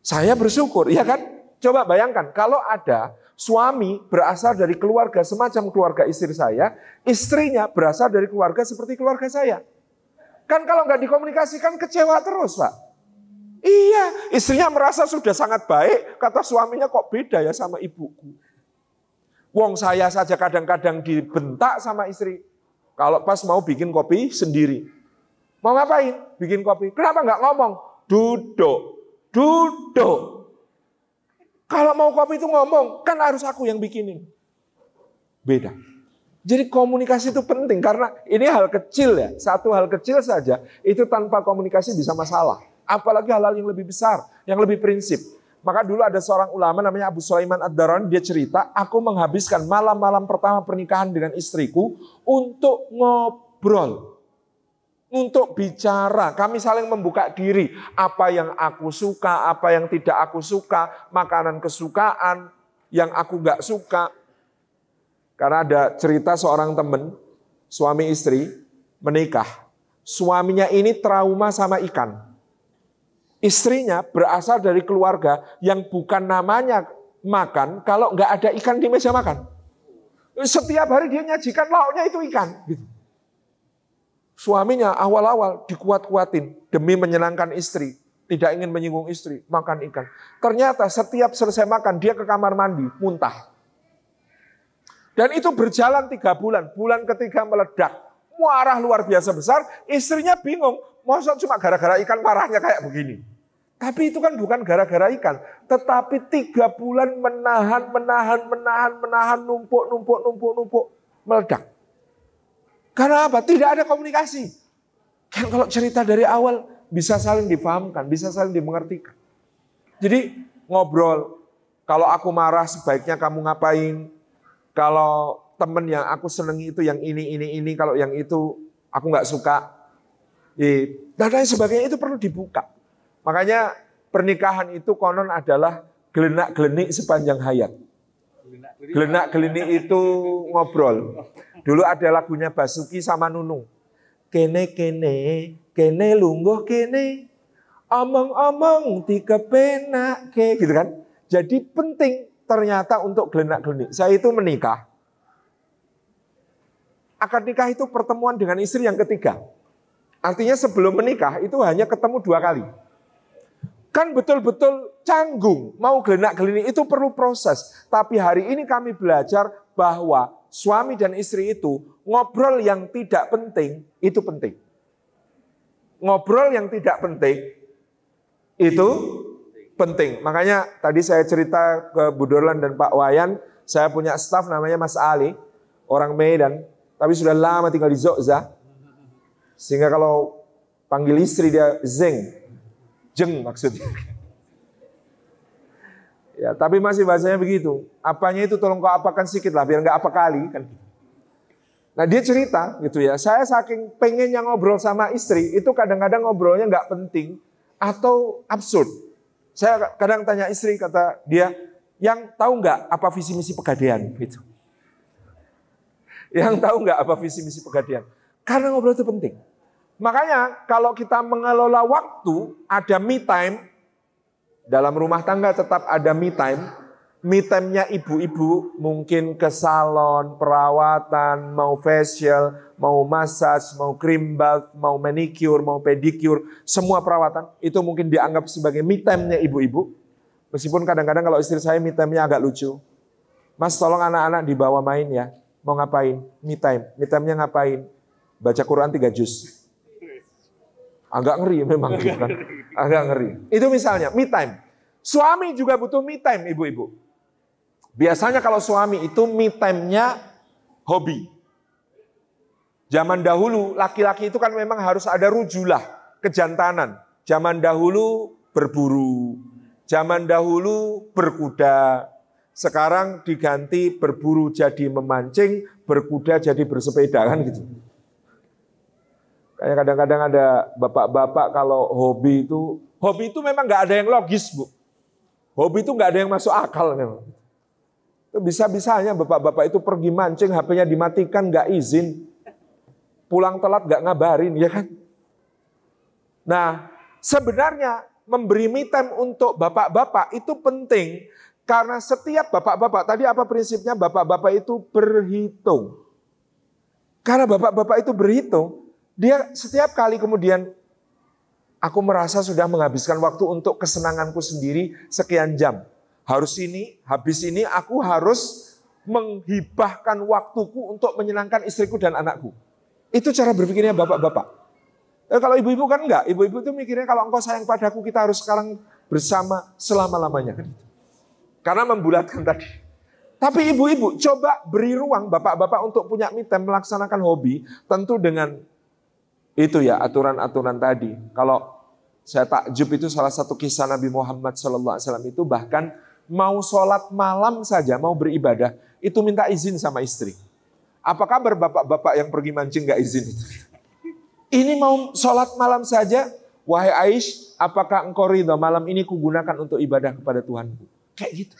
Saya bersyukur, ya kan? Coba bayangkan kalau ada Suami berasal dari keluarga semacam keluarga istri saya, istrinya berasal dari keluarga seperti keluarga saya. Kan kalau nggak dikomunikasikan kecewa terus, Pak. Iya, istrinya merasa sudah sangat baik, kata suaminya kok beda ya sama ibuku. Wong saya saja kadang-kadang dibentak sama istri. Kalau pas mau bikin kopi sendiri. Mau ngapain? Bikin kopi. Kenapa nggak ngomong? Duduk. Duduk. Kalau mau kopi itu ngomong, kan harus aku yang bikinin. Beda. Jadi komunikasi itu penting karena ini hal kecil ya. Satu hal kecil saja itu tanpa komunikasi bisa masalah. Apalagi hal-hal yang lebih besar, yang lebih prinsip. Maka dulu ada seorang ulama namanya Abu Sulaiman ad dia cerita, aku menghabiskan malam-malam pertama pernikahan dengan istriku untuk ngobrol untuk bicara. Kami saling membuka diri. Apa yang aku suka, apa yang tidak aku suka, makanan kesukaan, yang aku gak suka. Karena ada cerita seorang temen suami istri, menikah. Suaminya ini trauma sama ikan. Istrinya berasal dari keluarga yang bukan namanya makan kalau nggak ada ikan di meja makan. Setiap hari dia nyajikan lauknya itu ikan. Gitu. Suaminya awal-awal dikuat-kuatin demi menyenangkan istri. Tidak ingin menyinggung istri, makan ikan. Ternyata setiap selesai makan dia ke kamar mandi, muntah. Dan itu berjalan tiga bulan. Bulan ketiga meledak. Muarah luar biasa besar. Istrinya bingung. Masa cuma gara-gara ikan marahnya kayak begini. Tapi itu kan bukan gara-gara ikan. Tetapi tiga bulan menahan, menahan, menahan, menahan, numpuk, numpuk, numpuk, numpuk. Meledak. Karena apa? Tidak ada komunikasi. Kan kalau cerita dari awal bisa saling dipahamkan, bisa saling dimengerti. Jadi ngobrol, kalau aku marah sebaiknya kamu ngapain? Kalau temen yang aku senengi itu yang ini, ini, ini, kalau yang itu aku nggak suka. Dan lain sebagainya itu perlu dibuka. Makanya pernikahan itu konon adalah gelenak-gelenik sepanjang hayat. Gelenak-gelenik itu ngobrol. Dulu ada lagunya Basuki sama Nunung. Kene kene, kene lungguh kene. Omong-omong tiga penak ke gitu kan. Jadi penting ternyata untuk gelenak-gelenik. Saya itu menikah. Akad nikah itu pertemuan dengan istri yang ketiga. Artinya sebelum menikah itu hanya ketemu dua kali. Kan betul-betul canggung, mau gelenak-gelenik itu perlu proses. Tapi hari ini kami belajar bahwa suami dan istri itu ngobrol yang tidak penting itu penting. Ngobrol yang tidak penting itu penting. Makanya tadi saya cerita ke Bu Dorlan dan Pak Wayan, saya punya staff namanya Mas Ali, orang Medan, tapi sudah lama tinggal di Zokza Sehingga kalau panggil istri dia Zeng, Jeng maksudnya. Ya, tapi masih bahasanya begitu. Apanya itu tolong kau apakan sedikit lah biar nggak apa kali kan. Nah dia cerita gitu ya. Saya saking pengen yang ngobrol sama istri itu kadang-kadang ngobrolnya nggak penting atau absurd. Saya kadang tanya istri kata dia yang tahu nggak apa visi misi pegadaian gitu. Yang tahu nggak apa visi misi pegadaian. Karena ngobrol itu penting. Makanya kalau kita mengelola waktu, ada me time, dalam rumah tangga tetap ada me time. Me time-nya ibu-ibu mungkin ke salon, perawatan, mau facial, mau massage, mau cream bath, mau manicure, mau pedicure, semua perawatan itu mungkin dianggap sebagai me time-nya ibu-ibu. Meskipun kadang-kadang kalau istri saya me time-nya agak lucu. Mas tolong anak-anak dibawa main ya. Mau ngapain? Me time. Me time-nya ngapain? Baca Quran tiga juz. Agak ngeri memang Agak kan. Agak ngeri. Itu misalnya me time. Suami juga butuh me time ibu-ibu. Biasanya kalau suami itu me time-nya hobi. Zaman dahulu laki-laki itu kan memang harus ada rujulah, kejantanan. Zaman dahulu berburu, zaman dahulu berkuda, sekarang diganti berburu jadi memancing, berkuda jadi bersepeda kan gitu. Kayak kadang-kadang ada bapak-bapak kalau hobi itu, hobi itu memang nggak ada yang logis, Bu. Hobi itu nggak ada yang masuk akal memang. Itu bisa-bisanya bapak-bapak itu pergi mancing, HP-nya dimatikan, nggak izin. Pulang telat nggak ngabarin, ya kan? Nah, sebenarnya memberi me time untuk bapak-bapak itu penting karena setiap bapak-bapak, tadi apa prinsipnya? Bapak-bapak itu berhitung. Karena bapak-bapak itu berhitung, dia setiap kali kemudian aku merasa sudah menghabiskan waktu untuk kesenanganku sendiri sekian jam. Harus ini, habis ini aku harus menghibahkan waktuku untuk menyenangkan istriku dan anakku. Itu cara berpikirnya bapak-bapak. Eh, kalau ibu-ibu kan enggak, ibu-ibu itu mikirnya kalau engkau sayang padaku kita harus sekarang bersama selama-lamanya. Kan? Gitu. Karena membulatkan tadi. Tapi ibu-ibu coba beri ruang bapak-bapak untuk punya mitem melaksanakan hobi. Tentu dengan itu ya aturan-aturan tadi. Kalau saya takjub itu salah satu kisah Nabi Muhammad SAW itu bahkan mau sholat malam saja, mau beribadah, itu minta izin sama istri. Apa kabar bapak-bapak yang pergi mancing gak izin Ini mau sholat malam saja, wahai Aish, apakah engkau ridho malam ini kugunakan untuk ibadah kepada Tuhanku? Kayak gitu.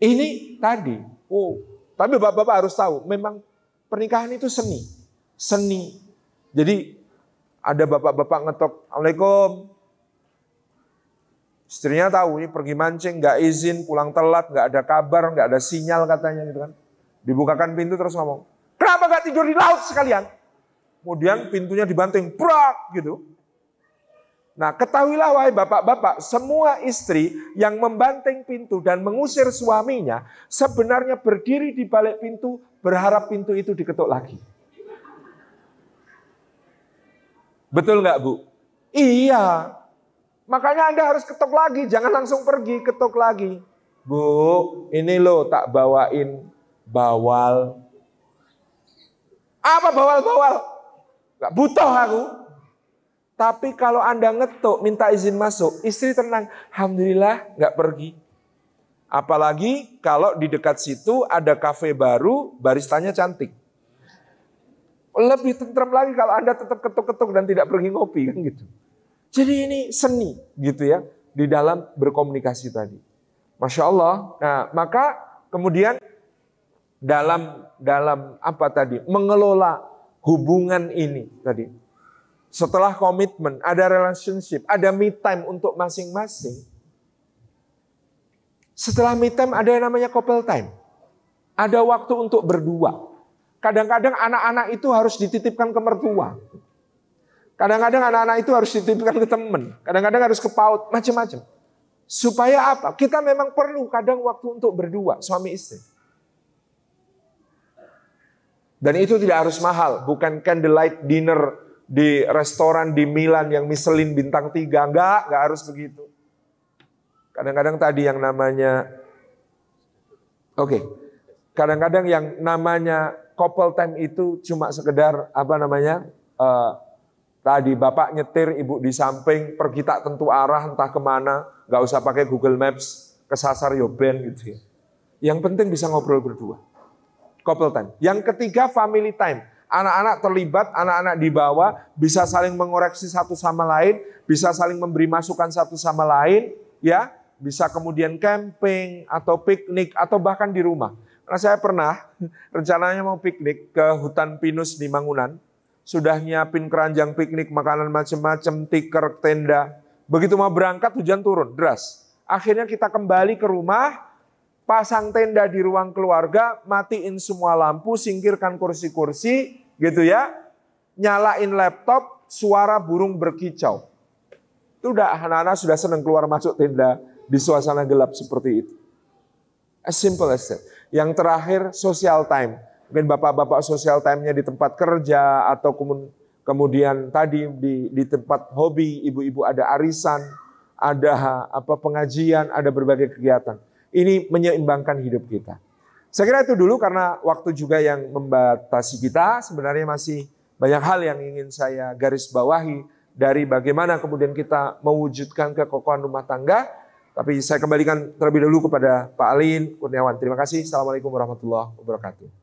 Ini tadi, oh, tapi bapak-bapak harus tahu, memang pernikahan itu seni. Seni. Jadi ada bapak-bapak ngetok, Assalamualaikum. Istrinya tahu ini pergi mancing, nggak izin, pulang telat, nggak ada kabar, nggak ada sinyal katanya gitu kan. Dibukakan pintu terus ngomong, kenapa nggak tidur di laut sekalian? Kemudian pintunya dibanting, prak gitu. Nah ketahuilah wahai bapak-bapak, semua istri yang membanting pintu dan mengusir suaminya sebenarnya berdiri di balik pintu berharap pintu itu diketuk lagi. Betul nggak Bu? Iya. Makanya Anda harus ketok lagi, jangan langsung pergi, ketok lagi. Bu, ini lo tak bawain bawal. Apa bawal-bawal? Gak butuh aku. Tapi kalau Anda ngetuk, minta izin masuk, istri tenang. Alhamdulillah gak pergi. Apalagi kalau di dekat situ ada kafe baru, baristanya cantik. Lebih tentram lagi kalau Anda tetap ketuk-ketuk dan tidak pergi ngopi kan gitu. Jadi ini seni gitu ya di dalam berkomunikasi tadi. Masya Allah. Nah, maka kemudian dalam dalam apa tadi mengelola hubungan ini tadi. Setelah komitmen, ada relationship, ada me time untuk masing-masing. Setelah me time ada yang namanya couple time. Ada waktu untuk berdua. Kadang-kadang anak-anak itu harus dititipkan ke mertua. Kadang-kadang anak-anak itu harus dititipkan ke teman. Kadang-kadang harus ke paut macam-macam. Supaya apa? Kita memang perlu kadang waktu untuk berdua, suami istri. Dan itu tidak harus mahal, bukan candlelight dinner di restoran di Milan yang Michelin bintang tiga, enggak, enggak harus begitu. Kadang-kadang tadi yang namanya, oke, okay. kadang-kadang yang namanya couple time itu cuma sekedar apa namanya uh, tadi bapak nyetir ibu di samping pergi tak tentu arah entah kemana nggak usah pakai Google Maps kesasar yoben gitu ya. Yang penting bisa ngobrol berdua. Couple time. Yang ketiga family time. Anak-anak terlibat, anak-anak dibawa, bisa saling mengoreksi satu sama lain, bisa saling memberi masukan satu sama lain, ya, bisa kemudian camping atau piknik atau bahkan di rumah. Karena saya pernah rencananya mau piknik ke hutan pinus di Mangunan. Sudah nyiapin keranjang piknik, makanan macam-macam, tikar, tenda. Begitu mau berangkat hujan turun, deras. Akhirnya kita kembali ke rumah, pasang tenda di ruang keluarga, matiin semua lampu, singkirkan kursi-kursi, gitu ya. Nyalain laptop, suara burung berkicau. Itu udah anak-anak sudah senang keluar masuk tenda di suasana gelap seperti itu. As simple as that. Yang terakhir social time. Mungkin bapak-bapak social time-nya di tempat kerja atau kemudian tadi di, di tempat hobi, ibu-ibu ada arisan, ada apa pengajian, ada berbagai kegiatan. Ini menyeimbangkan hidup kita. Saya kira itu dulu karena waktu juga yang membatasi kita. Sebenarnya masih banyak hal yang ingin saya garis bawahi dari bagaimana kemudian kita mewujudkan kekokohan rumah tangga tapi saya kembalikan terlebih dahulu kepada Pak Alin Kurniawan. Terima kasih. Assalamualaikum warahmatullahi wabarakatuh.